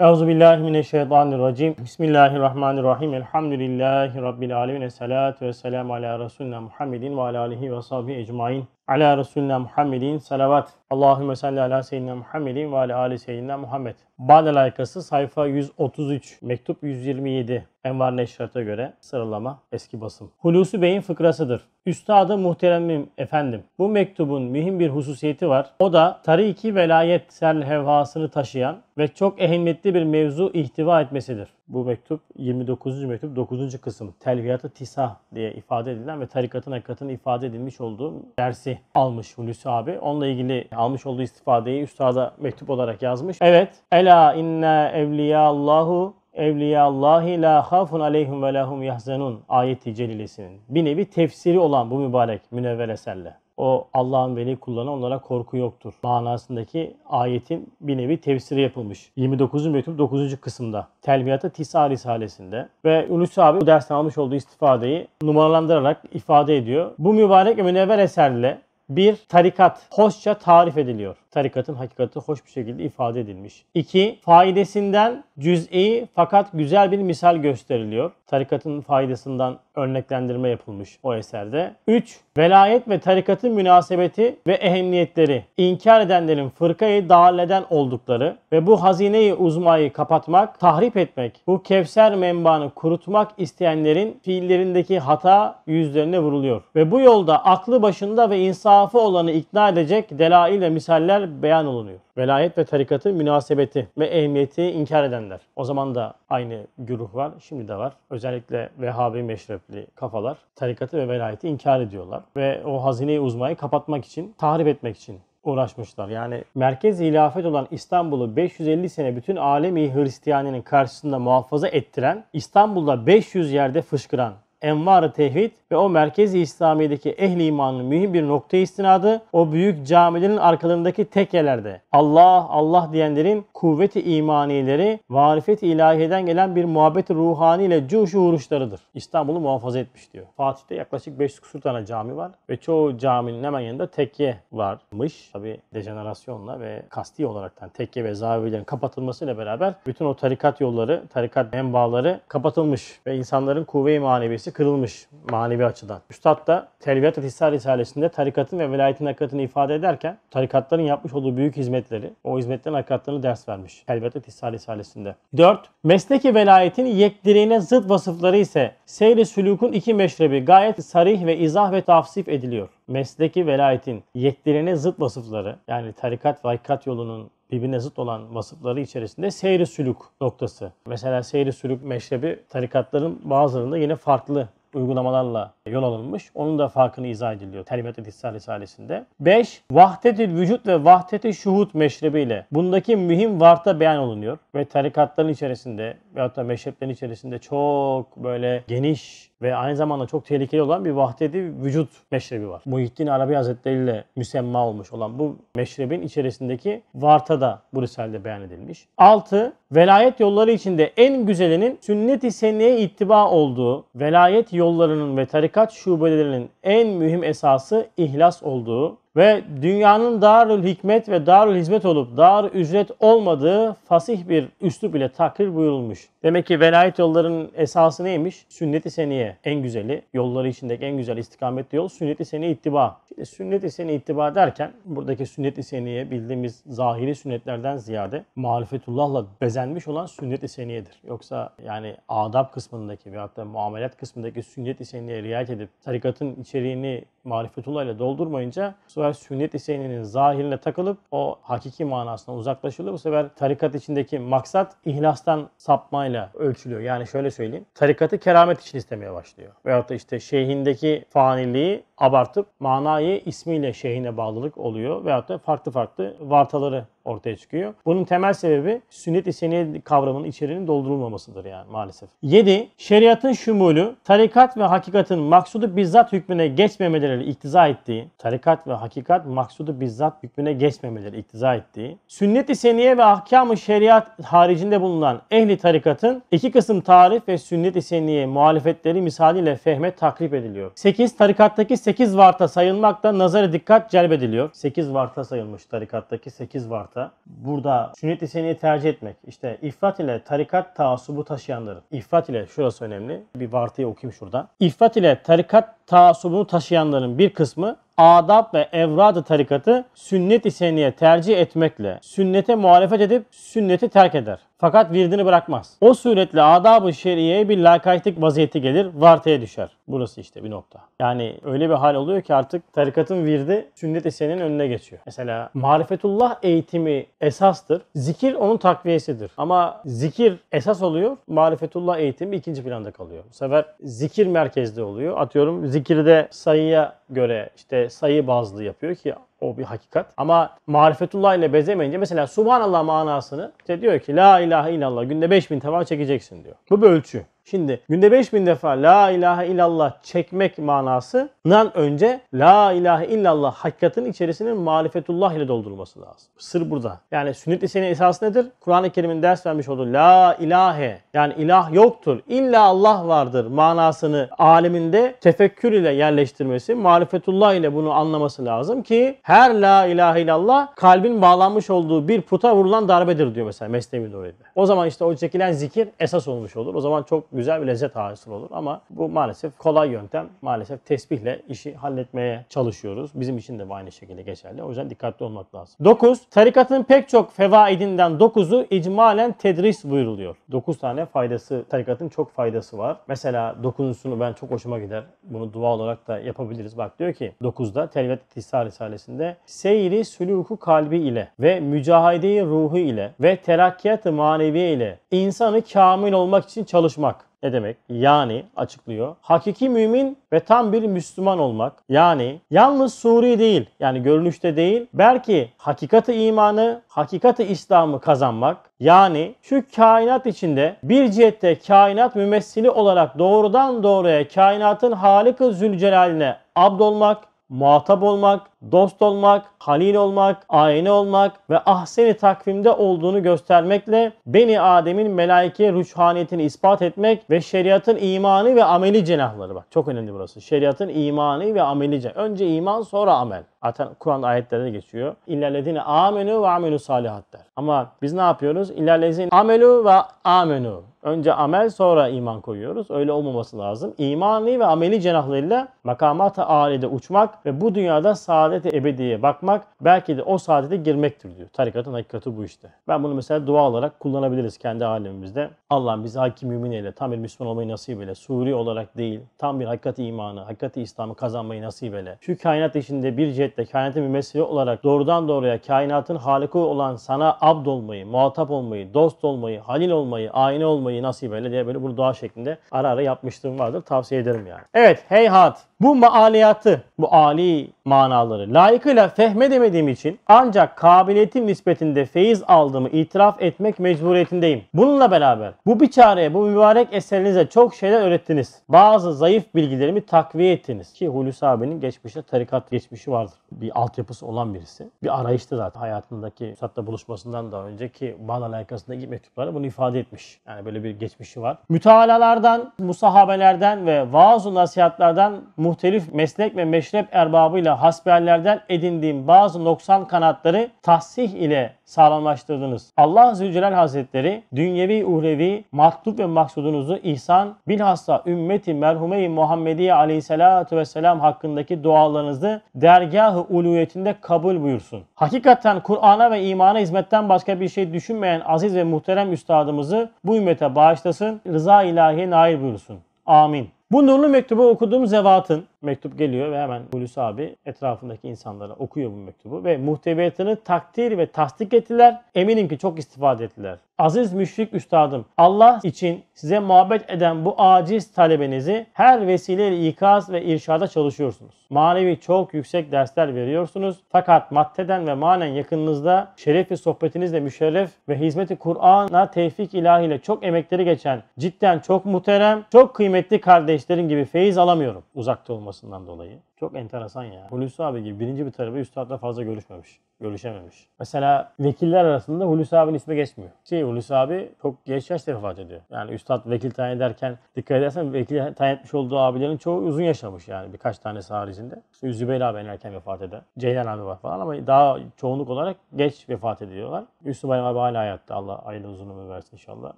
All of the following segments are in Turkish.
Euzu billahi mineşşeytanirracim. Bismillahirrahmanirrahim. Elhamdülillahi rabbil alamin. Essalatu vesselamu ala resulina Muhammedin ve ala alihi ve sahbihi ecmaîn ala Resulina Muhammedin salavat. Allahümme salli ala seyyidina Muhammedin ve ala ali seyyidina Muhammed. Badel arkası sayfa 133, mektup 127. Envar Neşrat'a göre sıralama eski basım. Hulusi Bey'in fıkrasıdır. Üstadı muhteremim efendim. Bu mektubun mühim bir hususiyeti var. O da tariki velayet sel hevasını taşıyan ve çok ehemmiyetli bir mevzu ihtiva etmesidir. Bu mektup 29. mektup 9. kısım. Telviyat-ı Tisah diye ifade edilen ve tarikatın hakikatinin ifade edilmiş olduğu dersi almış Hulusi abi. Onunla ilgili almış olduğu istifadeyi üstada mektup olarak yazmış. Evet. Ela inna evliya Allahu evliya Allahi la hafun aleyhim ve lahum yahzenun ayeti celilesinin bir nevi tefsiri olan bu mübarek münevver eserle o Allah'ın veli kullarına onlara korku yoktur. Manasındaki ayetin bir nevi tefsiri yapılmış. 29. mektup 9. kısımda. Telbiyata Tisa Risalesi'nde. Ve Ulus abi bu dersten almış olduğu istifadeyi numaralandırarak ifade ediyor. Bu mübarek ve münevver eserle bir tarikat hoşça tarif ediliyor tarikatın hakikati hoş bir şekilde ifade edilmiş. 2. Faidesinden cüz'i fakat güzel bir misal gösteriliyor. Tarikatın faydasından örneklendirme yapılmış o eserde. 3. Velayet ve tarikatın münasebeti ve ehemmiyetleri. inkar edenlerin fırkayı dağleden oldukları ve bu hazineyi uzmayı kapatmak, tahrip etmek, bu kevser menbaını kurutmak isteyenlerin fiillerindeki hata yüzlerine vuruluyor. Ve bu yolda aklı başında ve insafı olanı ikna edecek delail ve misaller edenler beyan olunuyor. Velayet ve tarikatın münasebeti ve ehemmiyeti inkar edenler. O zaman da aynı güruh var, şimdi de var. Özellikle Vehhabi meşrepli kafalar tarikatı ve velayeti inkar ediyorlar. Ve o hazineyi uzmayı kapatmak için, tahrip etmek için uğraşmışlar. Yani merkez hilafet olan İstanbul'u 550 sene bütün alemi Hristiyaninin karşısında muhafaza ettiren, İstanbul'da 500 yerde fışkıran, Envar-ı Tevhid ve o merkezi İslamiye'deki ehli imanın mühim bir nokta istinadı o büyük camilerin arkalarındaki tekelerde. Allah Allah diyenlerin kuvveti imanileri varifet ilahiyeden gelen bir muhabbet ruhani ile cuşu vuruşlarıdır. İstanbul'u muhafaza etmiş diyor. Fatih'te yaklaşık 500 kusur tane cami var ve çoğu caminin hemen yanında tekke varmış. Tabi dejenerasyonla ve kasti olaraktan tekke ve zaviyelerin kapatılmasıyla beraber bütün o tarikat yolları, tarikat menbaaları kapatılmış ve insanların kuvve-i manevisi çizgisi kırılmış manevi açıdan. Üstad da Telviyat-ı Hisar Risalesi'nde tarikatın ve velayetin hakikatini ifade ederken tarikatların yapmış olduğu büyük hizmetleri, o hizmetlerin hakikatlarını ders vermiş. Telviyat-ı Hisar Risalesi'nde. 4. Mesleki velayetin yekdireğine zıt vasıfları ise seyri sülükün iki meşrebi gayet sarih ve izah ve tavsif ediliyor. Mesleki velayetin yekdireğine zıt vasıfları yani tarikat ve hakikat yolunun birbirine zıt olan vasıfları içerisinde seyri sülük noktası. Mesela seyri sülük meşrebi tarikatların bazılarında yine farklı uygulamalarla yol alınmış. Onun da farkını izah ediliyor Telimet İhsan Risalesi'nde. 5. Vahdetül vücut ve vahdeti şuhut meşrebiyle bundaki mühim varta beyan olunuyor. Ve tarikatların içerisinde veyahut da meşreplerin içerisinde çok böyle geniş ve aynı zamanda çok tehlikeli olan bir vahdeti vücut meşrebi var. Muhittin Arabi Hazretleri ile müsemma olmuş olan bu meşrebin içerisindeki varta da bu risalede beyan edilmiş. 6. Velayet yolları içinde en güzelinin sünnet-i seneye ittiba olduğu velayet yollarının ve tarikat şubelerinin en mühim esası ihlas olduğu ve dünyanın darül hikmet ve darül hizmet olup dar ücret olmadığı fasih bir üslup ile takrir buyurulmuş. Demek ki velayet yollarının esası neymiş? Sünnet-i seniye en güzeli, yolları içindeki en güzel istikametli yol sünnet-i seniye ittiba. Şimdi sünnet-i seniye ittiba derken buradaki sünnet-i seniye bildiğimiz zahiri sünnetlerden ziyade marifetullahla bezenmiş olan sünnet-i seniyedir. Yoksa yani adab kısmındaki veyahut da muamelat kısmındaki sünnet-i seniye riayet edip tarikatın içeriğini marifetullah ile doldurmayınca sefer sünnet Hüseyin'in zahirine takılıp o hakiki manasına uzaklaşılıyor. Bu sefer tarikat içindeki maksat ihlastan sapmayla ölçülüyor. Yani şöyle söyleyeyim. Tarikatı keramet için istemeye başlıyor. Veyahut da işte şeyhindeki faniliği abartıp manayı ismiyle şeyhine bağlılık oluyor. Veyahut da farklı farklı vartaları ortaya çıkıyor. Bunun temel sebebi sünnet-i seniye kavramının içeriğinin doldurulmamasıdır yani maalesef. 7. Şeriatın şumulu, tarikat ve hakikatin maksudu bizzat hükmüne geçmemeleri iktiza ettiği, tarikat ve hakikat maksudu bizzat hükmüne geçmemeleri iktiza ettiği, sünnet-i seniye ve ahkam-ı şeriat haricinde bulunan ehli tarikatın iki kısım tarif ve sünnet-i seniye muhalefetleri misaliyle fehme takrip ediliyor. 8. Tarikattaki 8 varta sayılmakta nazara dikkat celbediliyor. 8 varta sayılmış tarikattaki 8 varta Mart'a burada sünnet seniye tercih etmek işte ifrat ile tarikat taassubu taşıyanların ifrat ile şurası önemli bir vartıyı okuyayım şurada İfrat ile tarikat taasubunu taşıyanların bir kısmı adab ve evradı tarikatı sünnet-i seniye tercih etmekle sünnete muhalefet edip sünneti terk eder. Fakat virdini bırakmaz. O suretle adab-ı şeriyeye bir lakaytlık vaziyeti gelir, varteye düşer. Burası işte bir nokta. Yani öyle bir hal oluyor ki artık tarikatın virdi sünnet eserinin önüne geçiyor. Mesela marifetullah eğitimi esastır. Zikir onun takviyesidir. Ama zikir esas oluyor. Marifetullah eğitimi ikinci planda kalıyor. Bu sefer zikir merkezde oluyor. Atıyorum zikirde sayıya göre işte sayı bazlı yapıyor ki o bir hakikat. Ama marifetullah ile bezemeyince mesela subhanallah manasını işte diyor ki la ilahe illallah günde 5000 defa çekeceksin diyor. Bu bir ölçü. Şimdi günde 5000 defa la ilahe illallah çekmek manasından önce la ilahe illallah hakikatin içerisinin marifetullah ile doldurulması lazım. Sır burada. Yani sünnet lisenin esas nedir? Kur'an-ı Kerim'in ders vermiş olduğu la ilahe yani ilah yoktur. İlla Allah vardır manasını aleminde tefekkür ile yerleştirmesi, marifetullah ile bunu anlaması lazım ki her la ilahe illallah kalbin bağlanmış olduğu bir puta vurulan darbedir diyor mesela Mesnevi Nuri'de. O zaman işte o çekilen zikir esas olmuş olur. O zaman çok güzel bir lezzet hasıl olur. Ama bu maalesef kolay yöntem. Maalesef tesbihle işi halletmeye çalışıyoruz. Bizim için de bu aynı şekilde geçerli. O yüzden dikkatli olmak lazım. 9. Tarikatın pek çok fevaidinden 9'u icmalen tedris buyuruluyor. 9 tane faydası, tarikatın çok faydası var. Mesela 9'unsunu ben çok hoşuma gider. Bunu dua olarak da yapabiliriz. Bak diyor ki 9'da Telvet İhtisar Risalesi'nde seyri sülûku kalbi ile ve mücahide ruhu ile ve terakkiyat-ı maneviye ile insanı kamil olmak için çalışmak. Ne demek? Yani açıklıyor. Hakiki mümin ve tam bir Müslüman olmak. Yani yalnız suri değil yani görünüşte değil belki hakikati imanı, hakikati İslam'ı kazanmak. Yani şu kainat içinde bir cihette kainat mümessili olarak doğrudan doğruya kainatın Halık-ı Zülcelal'ine abdolmak muhatap olmak, dost olmak, halil olmak, aile olmak ve ahseni takvimde olduğunu göstermekle Beni Adem'in melaike ruhaniyetini ispat etmek ve şeriatın imani ve ameli cenahları bak çok önemli burası. Şeriatın imani ve ameli cenahları. Önce iman sonra amel. Zaten Kur'an ayetlerinde geçiyor. İllellezine amenu ve amenu salihat der. Ama biz ne yapıyoruz? İlerlesin amelu ve amenu. Önce amel sonra iman koyuyoruz. Öyle olmaması lazım. İmanlı ve ameli cenahlarıyla makamata alide uçmak ve bu dünyada saadete ebediye bakmak belki de o saadete girmektir diyor. Tarikatın hakikati bu işte. Ben bunu mesela dua olarak kullanabiliriz kendi alemimizde. Allah'ım bizi hakim mümin eyle, tam bir Müslüman olmayı nasip eyle. Suri olarak değil, tam bir hakikati imanı, hakikati İslam'ı kazanmayı nasip eyle. Şu kainat içinde bir cihette kainatın bir mesele olarak doğrudan doğruya kainatın haliku olan sana abd olmayı, muhatap olmayı, dost olmayı, halil olmayı, aine olmayı nasip eyle diye böyle bu dua şeklinde ara ara yapmışlığım vardır. Tavsiye ederim yani. Evet heyhat bu maaliyatı, bu ali manaları layıkıyla fehmedemediğim için ancak kabiliyetim nispetinde feyiz aldığımı itiraf etmek mecburiyetindeyim. Bununla beraber bu biçareye, bu mübarek eserinize çok şeyler öğrettiniz. Bazı zayıf bilgilerimi takviye ettiniz. Ki Hulusi abinin geçmişte tarikat geçmişi vardır. Bir altyapısı olan birisi. Bir arayıştı zaten hayatındaki satta buluşmasında bundan daha önceki bağla alakasındaki mektuplarda bunu ifade etmiş. Yani böyle bir geçmişi var. Mütealalardan, musahabelerden ve vaaz nasihatlardan muhtelif meslek ve meşrep erbabıyla hasbihallerden edindiğim bazı noksan kanatları tahsih ile sağlamlaştırdınız. Allah Zülcelal Hazretleri dünyevi uhrevi matlub ve maksudunuzu ihsan bilhassa ümmeti merhume-i Muhammediye aleyhissalatu vesselam hakkındaki dualarınızı dergah-ı uluyetinde kabul buyursun. Hakikaten Kur'an'a ve imana hizmetten başka bir şey düşünmeyen aziz ve muhterem üstadımızı bu ümmete bağışlasın, rıza ilahiye nail buyursun. Amin. Bu nurlu mektubu okuduğum zevatın Mektup geliyor ve hemen Hulusi abi etrafındaki insanlara okuyor bu mektubu ve muhtebiyatını takdir ve tasdik ettiler. Eminim ki çok istifade ettiler. Aziz müşrik üstadım Allah için size muhabbet eden bu aciz talebenizi her vesileyle ikaz ve irşada çalışıyorsunuz. Manevi çok yüksek dersler veriyorsunuz. Fakat maddeden ve manen yakınınızda şeref sohbetinizle müşerref ve hizmeti Kur'an'a tevfik ilahiyle çok emekleri geçen cidden çok muhterem, çok kıymetli kardeşlerin gibi feyiz alamıyorum uzakta olmak olmasından dolayı çok enteresan ya. Hulusi abi gibi birinci bir talebe üstadla fazla görüşmemiş. Görüşememiş. Mesela vekiller arasında Hulusi abinin ismi geçmiyor. Şey Hulusi abi çok geç yaşta vefat ediyor. Yani üstad vekil tayin ederken dikkat edersen vekil tayin etmiş olduğu abilerin çoğu uzun yaşamış yani birkaç tanesi haricinde. İşte Zübeyir abi en erken vefat eder. Ceylan abi var falan ama daha çoğunluk olarak geç vefat ediyorlar. Yusuf Bayram abi hala hayatta. Allah aile uzun ömür versin inşallah.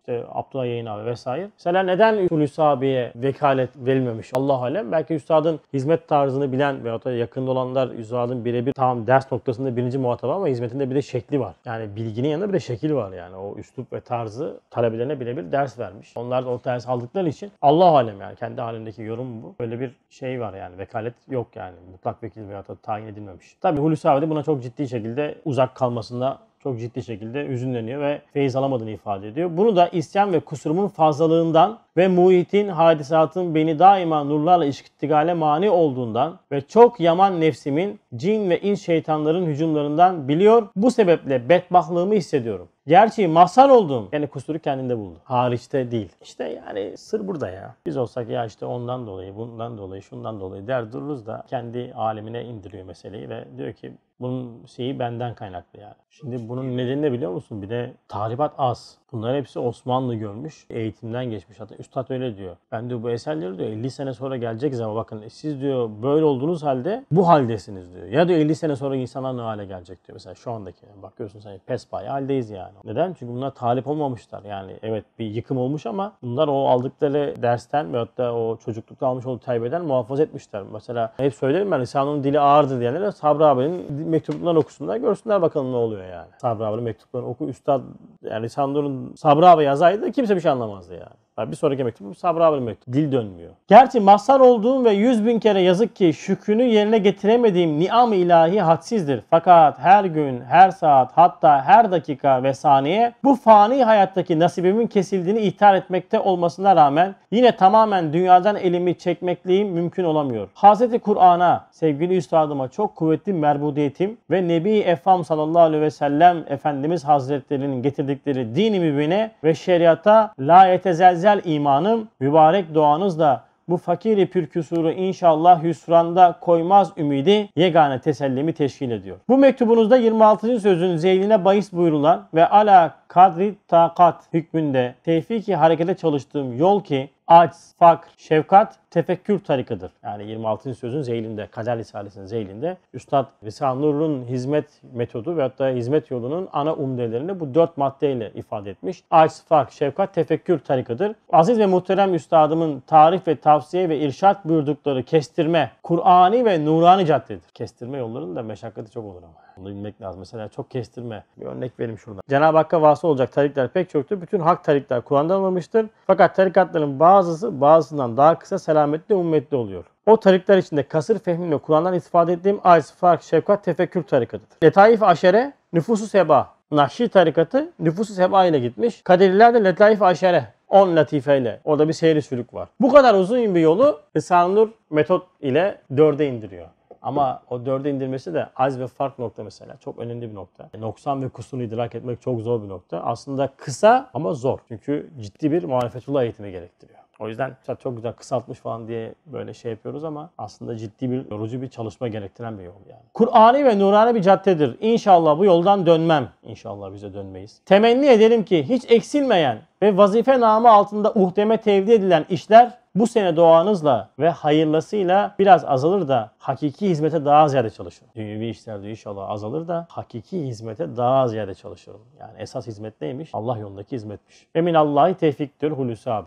İşte Abdullah Yayın abi vesaire. Mesela neden Hulusi abiye vekalet verilmemiş Allah alem? Belki üstadın hizmet tarzı tarzını bilen veyahut da yakında olanlar Üstad'ın birebir tam ders noktasında birinci muhatabı ama hizmetinde bir de şekli var. Yani bilginin yanında bir de şekil var yani. O üslup ve tarzı talebelerine birebir ders vermiş. Onlar da o ders aldıkları için Allah alem yani. Kendi halindeki yorum bu. Böyle bir şey var yani. Vekalet yok yani. Mutlak vekil veya da tayin edilmemiş. Tabi Hulusi abi de buna çok ciddi şekilde uzak kalmasında çok ciddi şekilde üzünleniyor ve feyiz alamadığını ifade ediyor. Bunu da isyan ve kusurumun fazlalığından ve muhitin hadisatın beni daima nurlarla iştigale mani olduğundan ve çok yaman nefsimin cin ve in şeytanların hücumlarından biliyor. Bu sebeple bedbahlığımı hissediyorum. Gerçi mahzar oldum. Yani kusuru kendinde buldu. Hariçte değil. İşte yani sır burada ya. Biz olsak ya işte ondan dolayı, bundan dolayı, şundan dolayı der dururuz da kendi alemine indiriyor meseleyi ve diyor ki bunun şeyi benden kaynaklı yani. Şimdi bunun nedeni ne biliyor musun? Bir de tahribat az. Bunlar hepsi Osmanlı görmüş. Eğitimden geçmiş. Hatta Üstad öyle diyor. Ben diyor bu eserleri diyor 50 sene sonra gelecek zaman bakın siz diyor böyle olduğunuz halde bu haldesiniz diyor. Ya diyor 50 sene sonra insanlar ne hale gelecek diyor. Mesela şu andaki bakıyorsun sen hani pespay haldeyiz yani. Neden? Çünkü bunlar talip olmamışlar. Yani evet bir yıkım olmuş ama bunlar o aldıkları dersten ve hatta o çocuklukta almış olduğu terbiyeden muhafaza etmişler. Mesela hep söylerim ben Risale'nin dili ağırdı diyenler Sabri abinin mektuplarını okusunlar görsünler bakalım ne oluyor yani. Sabri abi mektuplarını oku. Üstad yani Lisandro'nun Sabri abi yazaydı kimse bir şey anlamazdı yani. Bir sonraki mektup sabra bir mektup. Dil dönmüyor. Gerçi mazhar olduğum ve yüz bin kere yazık ki şükrünü yerine getiremediğim niam ilahi hadsizdir. Fakat her gün, her saat, hatta her dakika ve saniye bu fani hayattaki nasibimin kesildiğini ihtar etmekte olmasına rağmen yine tamamen dünyadan elimi çekmekliğim mümkün olamıyor. Hz. Kur'an'a, sevgili üstadıma çok kuvvetli merbudiyetim ve Nebi Efam sallallahu aleyhi ve sellem Efendimiz Hazretlerinin getirdikleri din mübine ve şeriata la yetezelzel güzel imanım mübarek da bu fakiri pür inşallah hüsranda koymaz ümidi yegane tesellimi teşkil ediyor. Bu mektubunuzda 26. sözün zeyline bahis buyurulan ve ala kadri takat hükmünde tevfiki harekete çalıştığım yol ki acz, fakr, şefkat, tefekkür tarikadır. Yani 26. sözün zeylinde, kader risalesinin zeylinde Üstad Risale Nur'un hizmet metodu ve hatta hizmet yolunun ana umdelerini bu dört maddeyle ifade etmiş. Acz, fakr, şefkat, tefekkür tarikadır. Aziz ve muhterem üstadımın tarif ve tavsiye ve irşat buyurdukları kestirme, Kur'ani ve nurani caddedir. Kestirme yollarının da meşakkatı çok olur ama. Bunu bilmek lazım. Mesela çok kestirme. Bir örnek vereyim şuradan. Cenab-ı Hakk'a vasıl olacak tarikler pek çoktu. Bütün hak tarikler Kur'an'dan alınmıştır. Fakat tarikatların bazısı bazısından daha kısa selametli ummetli oluyor. O tarikler içinde kasır fehmiyle Kur'an'dan istifade ettiğim aciz, fark, şefkat, tefekkür tarikatıdır. Letaif aşere, nüfusu seba. Nahşi tarikatı nüfusu seba ile gitmiş. Kaderiler de letaif aşere, 10 latifeyle. Orada bir seyri sülük var. Bu kadar uzun bir yolu Risale-i Nur metot ile 4'e indiriyor. Ama o dörde indirmesi de az ve fark nokta mesela. Çok önemli bir nokta. E, noksan ve kusunu idrak etmek çok zor bir nokta. Aslında kısa ama zor. Çünkü ciddi bir muhalefetullah eğitimi gerektiriyor. O yüzden çok güzel kısaltmış falan diye böyle şey yapıyoruz ama aslında ciddi bir yorucu bir çalışma gerektiren bir yol yani. Kur'ani ve nurani bir caddedir. İnşallah bu yoldan dönmem. İnşallah bize dönmeyiz. Temenni edelim ki hiç eksilmeyen ve vazife namı altında uhdeme tevdi edilen işler bu sene doğanızla ve hayırlısıyla biraz azalır da hakiki hizmete daha az yerde çalışır. Dünyevi işler diyor inşallah azalır da hakiki hizmete daha az yerde çalışırım. Yani esas hizmet neymiş? Allah yolundaki hizmetmiş. Emin Allah'ı tevfiktir Hulusi abi.